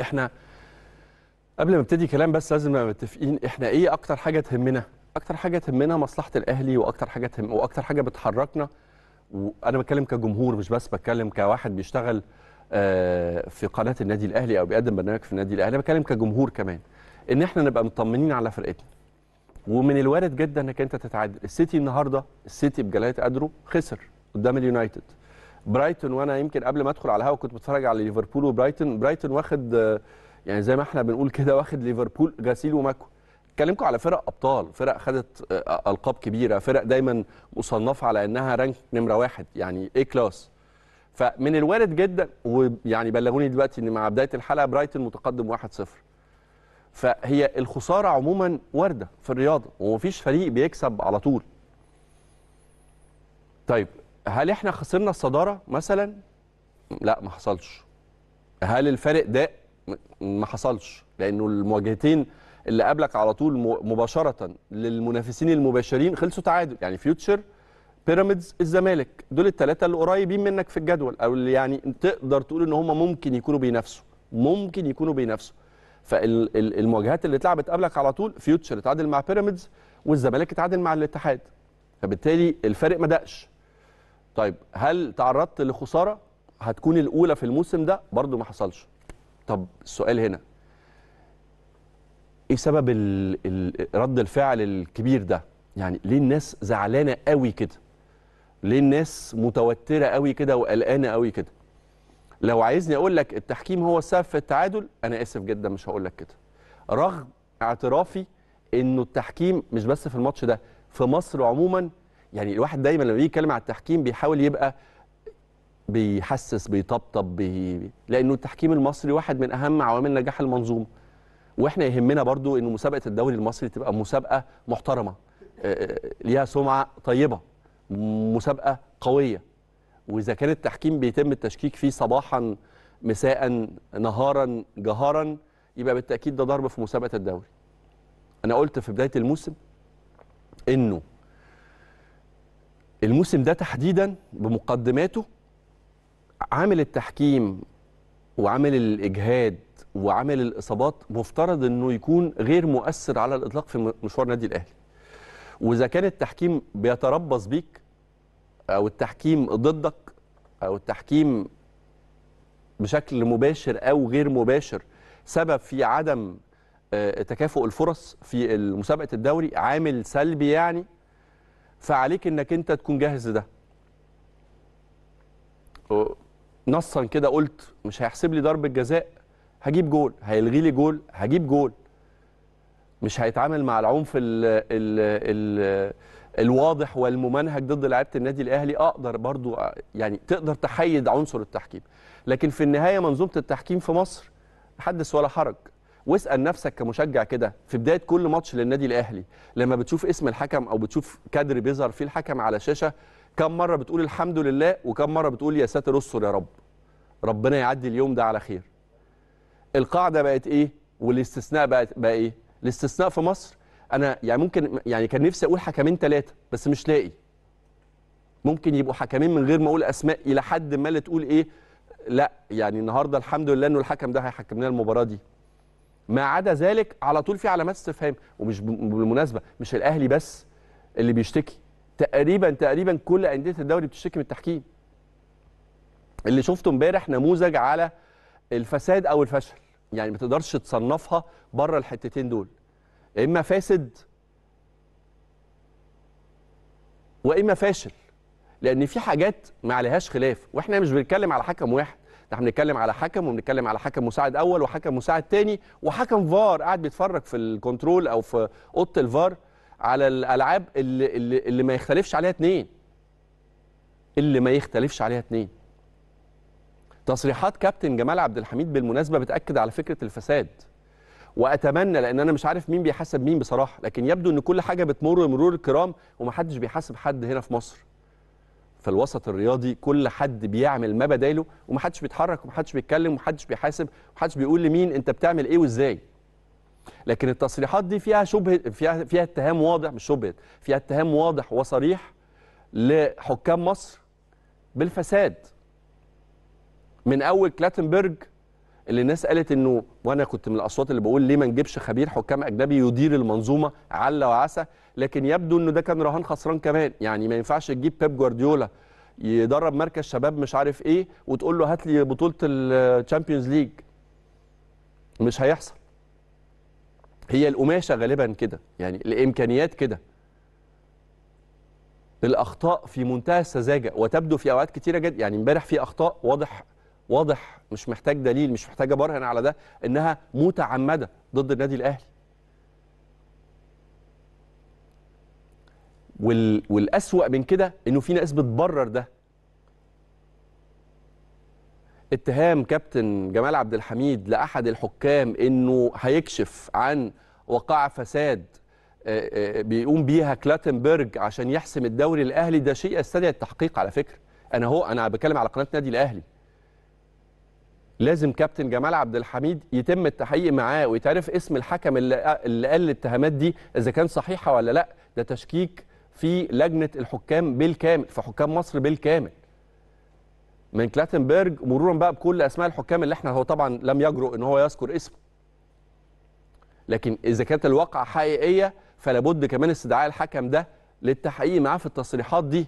احنا قبل ما ابتدي كلام بس لازم نبقى متفقين احنا ايه اكتر حاجه تهمنا اكتر حاجه تهمنا مصلحه الاهلي واكتر حاجه تهم واكتر حاجه بتحركنا وانا بتكلم كجمهور مش بس بتكلم كواحد بيشتغل آه، في قناه النادي الاهلي او بيقدم برنامج في النادي الاهلي بتكلم كجمهور كمان ان احنا نبقى مطمنين على فرقتنا ومن الوارد جدا انك انت تتعادل السيتي النهارده السيتي بجلاله قدره خسر قدام اليونايتد برايتون وانا يمكن قبل ما ادخل على الهوا كنت بتفرج على ليفربول وبرايتون برايتون واخد يعني زي ما احنا بنقول كده واخد ليفربول غسيل ومكو اتكلمكم على فرق ابطال فرق خدت آه، القاب كبيره فرق دايما مصنفه على انها رانك نمره واحد يعني اي كلاس فمن الوارد جدا ويعني بلغوني دلوقتي ان مع بدايه الحلقه برايتون متقدم 1-0 فهي الخساره عموما وارده في الرياضه ومفيش فريق بيكسب على طول طيب هل احنا خسرنا الصداره مثلا لا ما حصلش هل الفارق ده ما حصلش لانه المواجهتين اللي قابلك على طول مباشره للمنافسين المباشرين خلصوا تعادل يعني فيوتشر بيراميدز الزمالك دول الثلاثه اللي قريبين منك في الجدول او اللي يعني تقدر تقول ان هم ممكن يكونوا بينافسوا ممكن يكونوا بينافسوا فالمواجهات اللي اتلعبت قبلك على طول فيوتشر اتعادل مع بيراميدز والزمالك اتعادل مع الاتحاد فبالتالي الفارق ما دقش طيب هل تعرضت لخساره هتكون الاولى في الموسم ده برضو ما حصلش طب السؤال هنا ايه سبب الـ الـ رد الفعل الكبير ده يعني ليه الناس زعلانه قوي كده ليه الناس متوتره قوي كده وقلقانه قوي كده لو عايزني اقول لك التحكيم هو السبب في التعادل انا اسف جدا مش هقول لك كده رغم اعترافي انه التحكيم مش بس في الماتش ده في مصر عموما يعني الواحد دايما لما بيتكلم على التحكيم بيحاول يبقى بيحسس بيطبطب بي... لانه التحكيم المصري واحد من اهم عوامل نجاح المنظومه واحنا يهمنا برضو انه مسابقه الدوري المصري تبقى مسابقه محترمه ليها سمعه طيبه مسابقه قويه واذا كان التحكيم بيتم التشكيك فيه صباحا مساء نهارا جهارا يبقى بالتاكيد ده ضرب في مسابقه الدوري انا قلت في بدايه الموسم انه الموسم ده تحديدا بمقدماته عامل التحكيم وعامل الاجهاد وعامل الاصابات مفترض انه يكون غير مؤثر على الاطلاق في مشوار النادي الاهلي. واذا كان التحكيم بيتربص بيك او التحكيم ضدك او التحكيم بشكل مباشر او غير مباشر سبب في عدم آه، تكافؤ الفرص في مسابقه الدوري عامل سلبي يعني فعليك انك انت تكون جاهز ده نصا كده قلت مش هيحسب لي ضربه جزاء هجيب جول هيلغي لي جول هجيب جول مش هيتعامل مع العنف الـ الـ الـ الواضح والممنهج ضد لعيبه النادي الاهلي اقدر برضو يعني تقدر تحيد عنصر التحكيم لكن في النهايه منظومه التحكيم في مصر حدث ولا حرج واسال نفسك كمشجع كده في بدايه كل ماتش للنادي الاهلي لما بتشوف اسم الحكم او بتشوف كادر بيظهر فيه الحكم على شاشه كم مره بتقول الحمد لله وكم مره بتقول يا ساتر استر يا رب ربنا يعدي اليوم ده على خير القاعده بقت ايه والاستثناء بقى بقى ايه الاستثناء في مصر انا يعني ممكن يعني كان نفسي اقول حكمين ثلاثه بس مش لاقي ممكن يبقوا حكمين من غير ما اقول اسماء الى حد ما اللي تقول ايه لا يعني النهارده الحمد لله انه الحكم ده هيحكم لنا المباراه دي ما عدا ذلك على طول في علامات استفهام ومش بالمناسبه مش الاهلي بس اللي بيشتكي تقريبا تقريبا كل انديه الدوري بتشتكي من التحكيم اللي شفته امبارح نموذج على الفساد او الفشل يعني ما تقدرش تصنفها بره الحتتين دول اما فاسد واما فاشل لان في حاجات ما عليهاش خلاف واحنا مش بنتكلم على حكم واحد ده احنا بنتكلم على حكم وبنتكلم على حكم مساعد اول وحكم مساعد ثاني وحكم فار قاعد بيتفرج في الكنترول او في اوضه الفار على الالعاب اللي, اللي اللي ما يختلفش عليها اثنين اللي ما يختلفش عليها اثنين تصريحات كابتن جمال عبد الحميد بالمناسبه بتاكد على فكره الفساد واتمنى لان انا مش عارف مين بيحاسب مين بصراحه لكن يبدو ان كل حاجه بتمر مرور الكرام ومحدش بيحاسب حد هنا في مصر في الوسط الرياضي كل حد بيعمل ما بداله ومحدش بيتحرك ومحدش بيتكلم ومحدش بيحاسب ومحدش بيقول لمين انت بتعمل ايه وازاي لكن التصريحات دي فيها شبهه فيها فيها اتهام واضح مش شبهه فيها اتهام واضح وصريح لحكام مصر بالفساد من اول كلاتنبرج اللي الناس قالت انه وانا كنت من الاصوات اللي بقول ليه ما نجيبش خبير حكام اجنبي يدير المنظومه عل وعسى لكن يبدو انه ده كان رهان خسران كمان يعني ما ينفعش تجيب بيب جوارديولا يدرب مركز شباب مش عارف ايه وتقول له هات لي بطوله الشامبيونز ليج مش هيحصل هي القماشه غالبا كده يعني الامكانيات كده الاخطاء في منتهى السذاجه وتبدو في اوقات كتيره جدا يعني امبارح في اخطاء واضح واضح مش محتاج دليل مش محتاج برهن على ده انها متعمده ضد النادي الاهلي وال... والاسوا من كده انه في ناس بتبرر ده اتهام كابتن جمال عبد الحميد لاحد الحكام انه هيكشف عن وقع فساد بيقوم بيها كلاتنبرج عشان يحسم الدوري الاهلي ده شيء يستدعي التحقيق على فكره انا هو انا بتكلم على قناه نادي الاهلي لازم كابتن جمال عبد الحميد يتم التحقيق معاه ويتعرف اسم الحكم اللي, اللي قال الاتهامات دي اذا كان صحيحه ولا لا ده تشكيك في لجنه الحكام بالكامل في حكام مصر بالكامل من كلاتنبرج مرورا بقى بكل اسماء الحكام اللي احنا هو طبعا لم يجرؤ ان هو يذكر اسمه لكن اذا كانت الواقعه حقيقيه فلا بد كمان استدعاء الحكم ده للتحقيق معاه في التصريحات دي